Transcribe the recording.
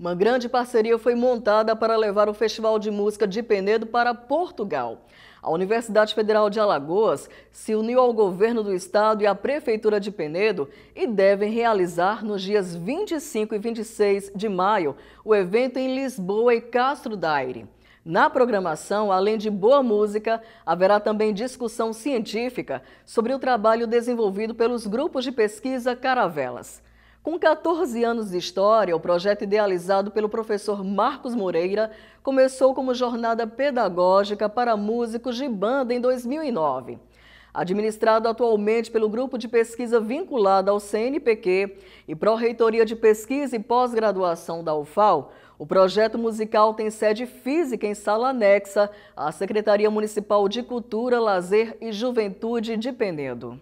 Uma grande parceria foi montada para levar o Festival de Música de Penedo para Portugal. A Universidade Federal de Alagoas se uniu ao governo do estado e à prefeitura de Penedo e devem realizar nos dias 25 e 26 de maio o evento em Lisboa e Castro Daire. Na programação, além de boa música, haverá também discussão científica sobre o trabalho desenvolvido pelos grupos de pesquisa Caravelas. Com 14 anos de história, o projeto idealizado pelo professor Marcos Moreira começou como jornada pedagógica para músicos de banda em 2009. Administrado atualmente pelo grupo de pesquisa vinculado ao CNPq e Pró-Reitoria de Pesquisa e Pós-Graduação da UFAL, o projeto musical tem sede física em sala anexa à Secretaria Municipal de Cultura, Lazer e Juventude de Penedo.